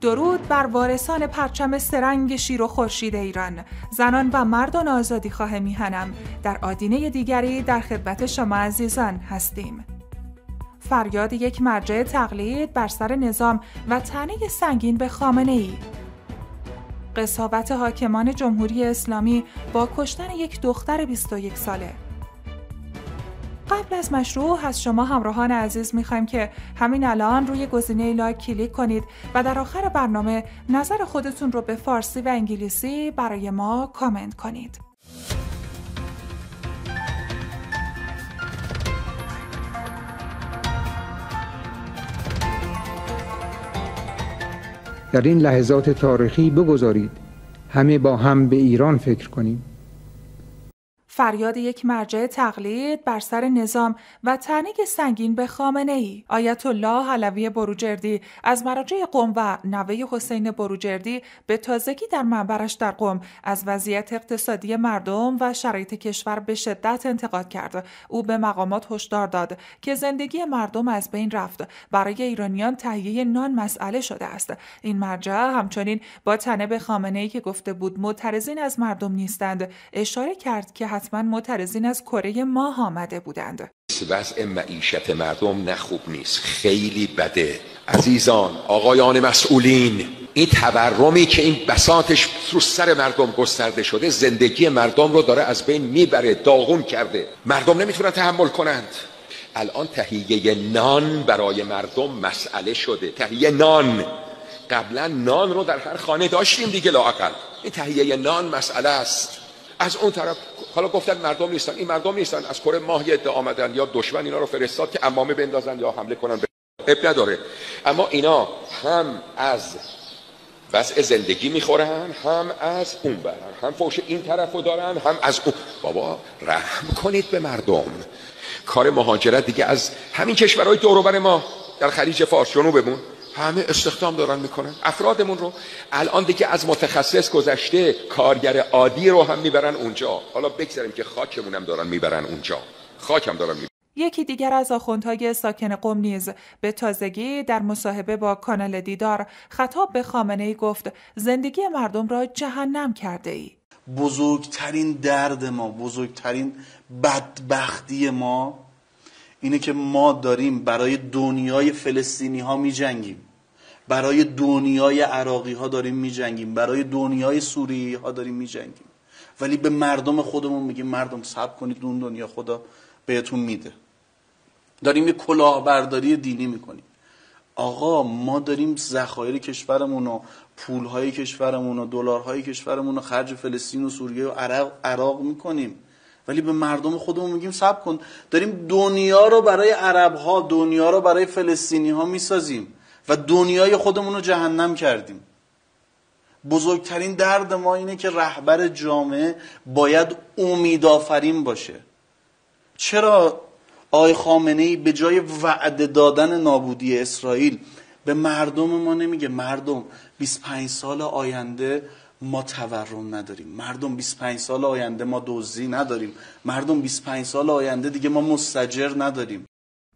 درود بر وارثان پرچم سرنگ شیر و خورشید ایران زنان و مردان آزادی خواه میهنم در آدینه دیگری در خدمت شما عزیزان هستیم فریاد یک مرجع تقلید بر سر نظام و تنه سنگین به خامنه ای قصاوت حاکمان جمهوری اسلامی با کشتن یک دختر 21 ساله قبل از مشروع از شما همراهان عزیز میخوایم که همین الان روی گزینه لایک کلیک کنید و در آخر برنامه نظر خودتون رو به فارسی و انگلیسی برای ما کامنت کنید. در این لحظات تاریخی بگذارید همه با هم به ایران فکر کنیم فریاد یک مرجع تقلید بر سر نظام و تنیک سنگین به خامنه ای آیت الله علوی بروجردی از مراجع قوم و نوه حسین بروجردی به تازگی در منبرش در قوم از وضعیت اقتصادی مردم و شرایط کشور به شدت انتقاد کرد او به مقامات هشدار داد که زندگی مردم از بین رفت برای ایرانیان تهیه نان مسئله شده است این مرجع همچنین با تنه به خامنه ای که گفته بود معترضین از مردم نیستند اشاره کرد که حتما معترضین از کره ماه آمده بودند وضع معیشت مردم نه خوب نیست خیلی بده عزیزان آقایان مسئولین این تورمی که این بساتش رو سر مردم گسترده شده زندگی مردم رو داره از بین میبره داغون کرده مردم نمیتونن تحمل کنند الان تهیه نان برای مردم مسئله شده تهیه نان قبلا نان رو در هر خانه داشتیم دیگه لاقل این تهیه نان مسئله است از اون طرف حالا گفتن مردم نیستن این مردم نیستن از کره ماه یه آمدن یا دشمن اینا رو فرستاد که امامه بندازن یا حمله کنن اب نداره اما اینا هم از وضع زندگی میخورن هم از اون برن هم فوش این طرف رو دارن هم از اون بابا رحم کنید به مردم کار مهاجرت دیگه از همین کشورهای دوروبر ما در خلیج فارس جنوبمون همه استخدام دارن میکنن افرادمون رو الان دیگه از متخصص گذشته کارگر عادی رو هم میبرن اونجا حالا بگذاریم که خاکمون دارن میبرن اونجا خاکم دارن میبرن. یکی دیگر از آخوندهای ساکن قوم نیز به تازگی در مصاحبه با کانال دیدار خطاب به خامنه ای گفت زندگی مردم را جهنم کرده ای بزرگترین درد ما بزرگترین بدبختی ما اینه که ما داریم برای دنیای فلسطینی ها می جنگیم برای دنیای عراقی ها داریم جنگیم برای دنیای سوری ها داریم جنگیم ولی به مردم خودمون میگیم مردم صبر کنید اون دنیا خدا بهتون میده داریم یه کلاهبرداری دینی میکنیم آقا ما داریم ذخایر کشورمون و پولهای کشورمون و دلارهای کشورمون و خرج فلسطین و سوریه و عراق, عراق میکنیم ولی به مردم خودمون میگیم صبر کن داریم دنیا رو برای عرب ها دنیا رو برای فلسطینی ها میسازیم و دنیای خودمون رو جهنم کردیم بزرگترین درد ما اینه که رهبر جامعه باید امیدآفرین باشه چرا آی خامنه ای به جای وعده دادن نابودی اسرائیل به مردم ما نمیگه مردم 25 سال آینده ما تورم نداریم مردم 25 سال آینده ما دزدی نداریم مردم 25 سال آینده دیگه ما مستجر نداریم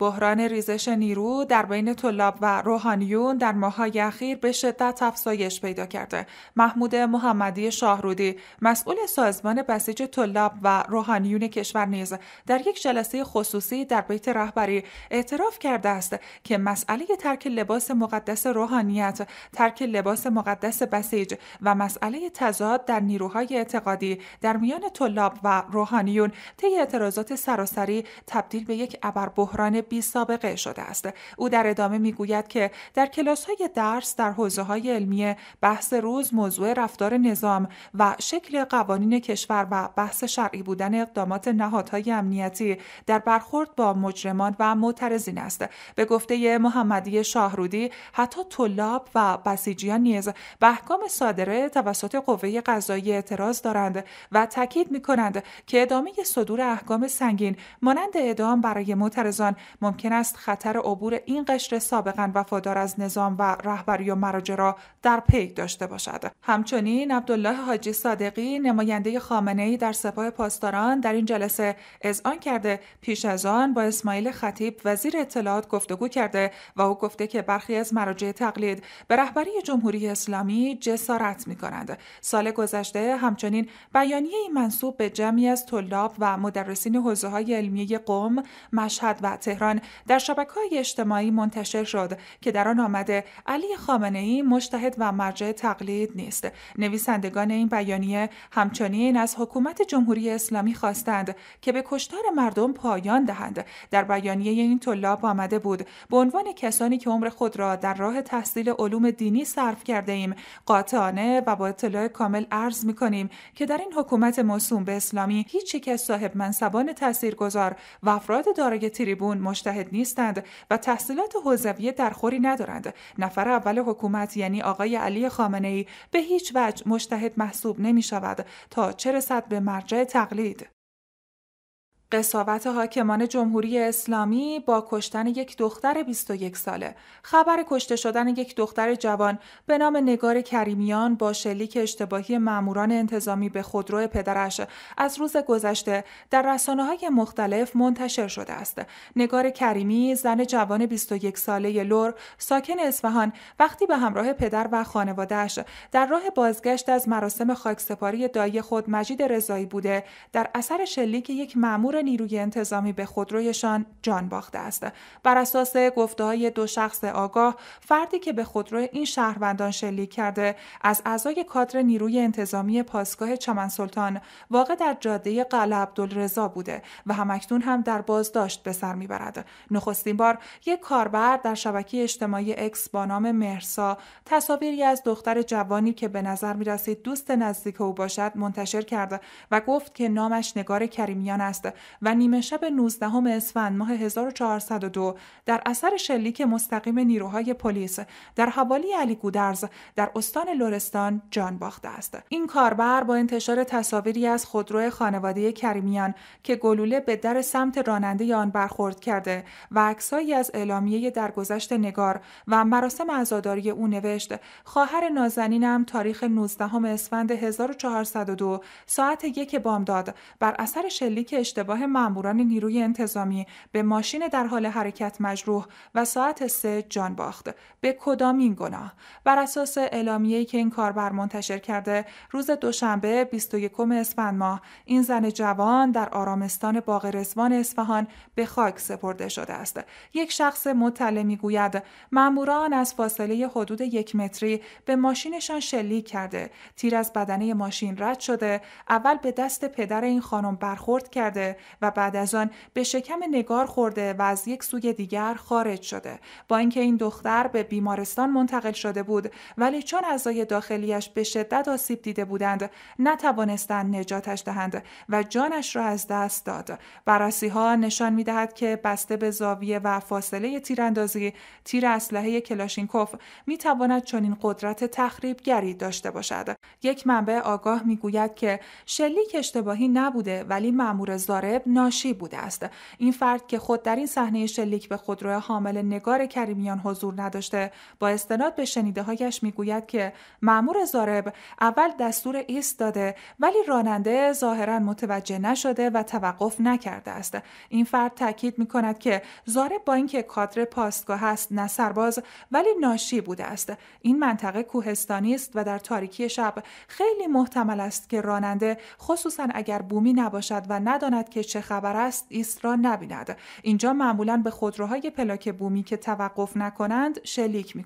بحران ریزش نیرو در بین طلاب و روحانیون در ماهای اخیر به شدت افزایش پیدا کرده. محمود محمدی شاهرودی، مسئول سازمان بسیج طلاب و روحانیون کشور نیز در یک جلسه خصوصی در بیت رهبری اعتراف کرده است که مسئله ترک لباس مقدس روحانیت، ترک لباس مقدس بسیج و مسئله تضاد در نیروهای اعتقادی در میان طلاب و روحانیون طی اعتراضات سراسری تبدیل به یک ابر بحران بی سابقه شده است. او در ادامه می گوید که در کلاس های درس در حوزه های علمی بحث روز موضوع رفتار نظام و شکل قوانین کشور و بحث شرعی بودن اقدامات نهادهای امنیتی در برخورد با مجرمان و معترضین است. به گفته محمدی شاهرودی حتی طلاب و بسیجیان نیز به احکام صادره توسط قوه قضایی اعتراض دارند و تاکید می کنند که ادامه صدور احکام سنگین مانند اعدام برای معترضان ممکن است خطر عبور این قشر سابقا وفادار از نظام و رهبری و مراجع را در پی داشته باشد همچنین عبدالله حاجی صادقی نماینده خامنه ای در سپاه پاسداران در این جلسه اذعان کرده پیش از آن با اسماعیل خطیب وزیر اطلاعات گفتگو کرده و او گفته که برخی از مراجع تقلید به رهبری جمهوری اسلامی جسارت می کنند. سال گذشته همچنین بیانیه منصوب به جمعی از طلاب و مدرسین حوزه های علمیه قوم، مشهد و تهران تهران در های اجتماعی منتشر شد که در آن آمده علی خامنه ای مجتهد و مرجع تقلید نیست نویسندگان این بیانیه همچنین از حکومت جمهوری اسلامی خواستند که به کشتار مردم پایان دهند در بیانیه این طلاب آمده بود به عنوان کسانی که عمر خود را در راه تحصیل علوم دینی صرف کرده ایم قاطعانه و با اطلاع کامل عرض می کنیم که در این حکومت موسوم به اسلامی هیچ یک از صاحب منصبان تاثیرگذار و افراد دارای تریبون مشتهد نیستند و تحصیلات حوزویه در خوری ندارند نفر اول حکومت یعنی آقای علی خامنه ای به هیچ وجه مشتهد محسوب نمی شود تا چه رسد به مرجع تقلید قصاوت حاکمان جمهوری اسلامی با کشتن یک دختر 21 ساله خبر کشته شدن یک دختر جوان به نام نگار کریمیان با شلیک اشتباهی ماموران انتظامی به خودرو پدرش از روز گذشته در رسانه های مختلف منتشر شده است نگار کریمی زن جوان 21 ساله لور ساکن اصفهان وقتی به همراه پدر و خانوادهش در راه بازگشت از مراسم خاکسپاری دایی خود مجید رضایی بوده در اثر شلیک یک مامور نیروی انتظامی به خودرویشان جان باخته است. بر اساس گفته های دو شخص آگاه، فردی که به خودرو این شهروندان شلیک کرده، از اعضای کادر نیروی انتظامی پاسگاه چمن سلطان واقع در جاده قلعه عبدالرضا بوده و همکنون هم در بازداشت به سر میبرد. نخستین بار یک کاربر در شبکه اجتماعی اکس با نام مرسا تصاویری از دختر جوانی که به نظر میرسید دوست نزدیک او باشد منتشر کرد و گفت که نامش نگار کریمیان است و نیمه شب 19 اسفند ماه 1402 در اثر شلیک مستقیم نیروهای پلیس در حوالی علی گودرز در استان لرستان جان باخته است. این کاربر با انتشار تصاویری از خودرو خانواده کریمیان که گلوله به در سمت راننده آن برخورد کرده و عکسهایی از اعلامیه درگذشت نگار و مراسم عزاداری او نوشت خواهر نازنینم تاریخ 19 اسفند 1402 ساعت یک بامداد بر اثر شلیک اشتباه همراه نیروی انتظامی به ماشین در حال حرکت مجروح و ساعت سه جان باخت به این گناه بر اساس اعلامیه‌ای که این کاربر منتشر کرده روز دوشنبه 21 اسفند ماه این زن جوان در آرامستان باغ رزوان اصفهان به خاک سپرده شده است یک شخص مطلع میگوید ماموران از فاصله حدود یک متری به ماشینشان شلیک کرده تیر از بدنه ماشین رد شده اول به دست پدر این خانم برخورد کرده و بعد از آن به شکم نگار خورده و از یک سوی دیگر خارج شده با اینکه این دختر به بیمارستان منتقل شده بود ولی چون اعضای داخلیش به شدت آسیب دیده بودند نتوانستند نجاتش دهند و جانش را از دست داد بررسی ها نشان می دهد که بسته به زاویه و فاصله تیراندازی تیر اسلحه کلاشینکوف می تواند چنین قدرت گری داشته باشد یک منبع آگاه می گوید که شلیک اشتباهی نبوده ولی مامور ناشی بوده است این فرد که خود در این صحنه شلیک به خودرو حامل نگار کریمیان حضور نداشته با استناد به شنیده هایش میگوید که مأمور زارب اول دستور ایست داده ولی راننده ظاهرا متوجه نشده و توقف نکرده است این فرد تاکید میکند که زارب با اینکه کادر پاستگاه است نه سرباز ولی ناشی بوده است این منطقه کوهستانی است و در تاریکی شب خیلی محتمل است که راننده خصوصا اگر بومی نباشد و نداند که چه خبر است ایست را نبیند اینجا معمولا به خودروهای پلاک بومی که توقف نکنند شلیک می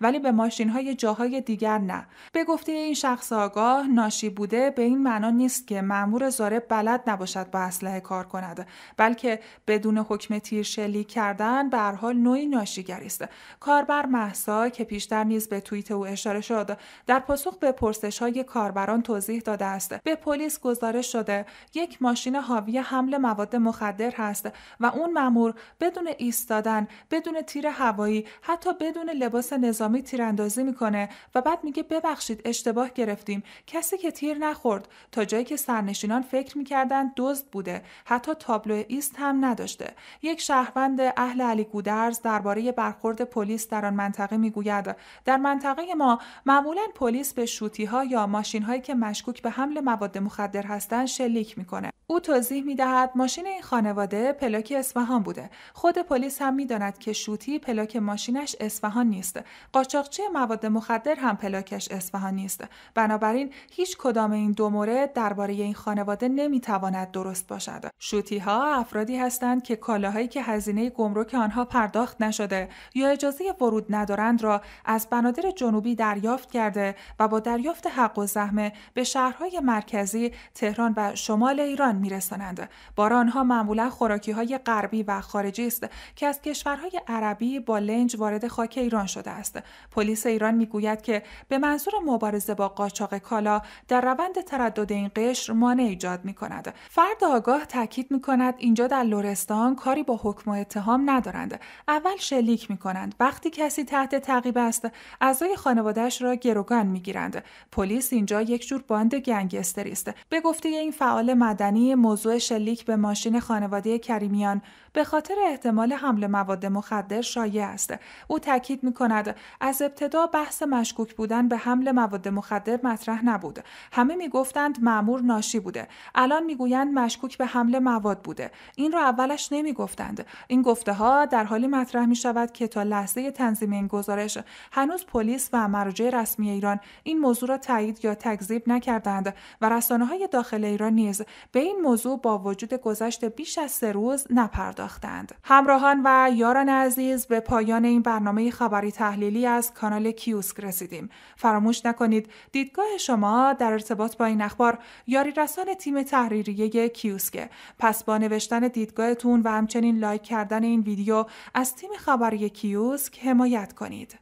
ولی به ماشین های جاهای دیگر نه به گفته این شخص آگاه ناشی بوده به این معنا نیست که مأمور زاره بلد نباشد با اسلحه کار کند بلکه بدون حکم تیر شلیک کردن به هر حال نوعی ناشیگری است کاربر محسا که پیشتر نیز به توییت او اشاره شد در پاسخ به پرسش های کاربران توضیح داده است به پلیس گزارش شده یک ماشین حاوی حمل مواد مخدر هست و اون مامور بدون ایستادن بدون تیر هوایی حتی بدون لباس نظامی تیراندازی میکنه و بعد میگه ببخشید اشتباه گرفتیم کسی که تیر نخورد تا جایی که سرنشینان فکر میکردن دزد بوده حتی تابلو ایست هم نداشته یک شهروند اهل علی گودرز درباره برخورد پلیس در آن منطقه میگوید در منطقه ما معمولا پلیس به شوتی ها یا ماشین هایی که مشکوک به حمل مواد مخدر هستند شلیک میکنه او توضیح می دهد ماشین این خانواده پلاک اسفهان بوده. خود پلیس هم می داند که شوتی پلاک ماشینش اصفهان نیست. قاچاقچی مواد مخدر هم پلاکش اصفهان نیست. بنابراین هیچ کدام این دو مورد درباره این خانواده نمی تواند درست باشد. شوتی ها افرادی هستند که کالاهایی که هزینه گمرک آنها پرداخت نشده یا اجازه ورود ندارند را از بنادر جنوبی دریافت کرده و با دریافت حق و زحمه به شهرهای مرکزی تهران و شمال ایران میرسانند. باران ها معمولا خوراکی های غربی و خارجی است که از کشورهای عربی با لنج وارد خاک ایران شده است. پلیس ایران میگوید که به منظور مبارزه با قاچاق کالا در روند تردد این قشر مانع ایجاد می کند. فرد آگاه تاکید می کند اینجا در لرستان کاری با حکم و اتهام ندارند. اول شلیک می کنند. وقتی کسی تحت تعقیب است، اعضای خانوادهش را گروگان می گیرند. پلیس اینجا یک جور باند گنگستری است. به گفته این فعال مدنی موضوع شلیک به ماشین خانواده کریمیان به خاطر احتمال حمل مواد مخدر شایع است او تاکید می کند از ابتدا بحث مشکوک بودن به حمل مواد مخدر مطرح نبود همه می گفتند معمور ناشی بوده الان میگویند مشکوک به حمل مواد بوده این را اولش نمی گفتند این گفته ها در حالی مطرح می شود که تا لحظه تنظیم این گزارش هنوز پلیس و مراجع رسمی ایران این موضوع را تایید یا تکذیب نکردند و رسانه های داخل ایران نیز به این این موضوع با وجود گذشت بیش از سه روز نپرداختند. همراهان و یاران عزیز به پایان این برنامه خبری تحلیلی از کانال کیوسک رسیدیم. فراموش نکنید دیدگاه شما در ارتباط با این اخبار یاری رسان تیم تحریریه کیوسکه. پس با نوشتن دیدگاهتون و همچنین لایک کردن این ویدیو از تیم خبری کیوسک حمایت کنید.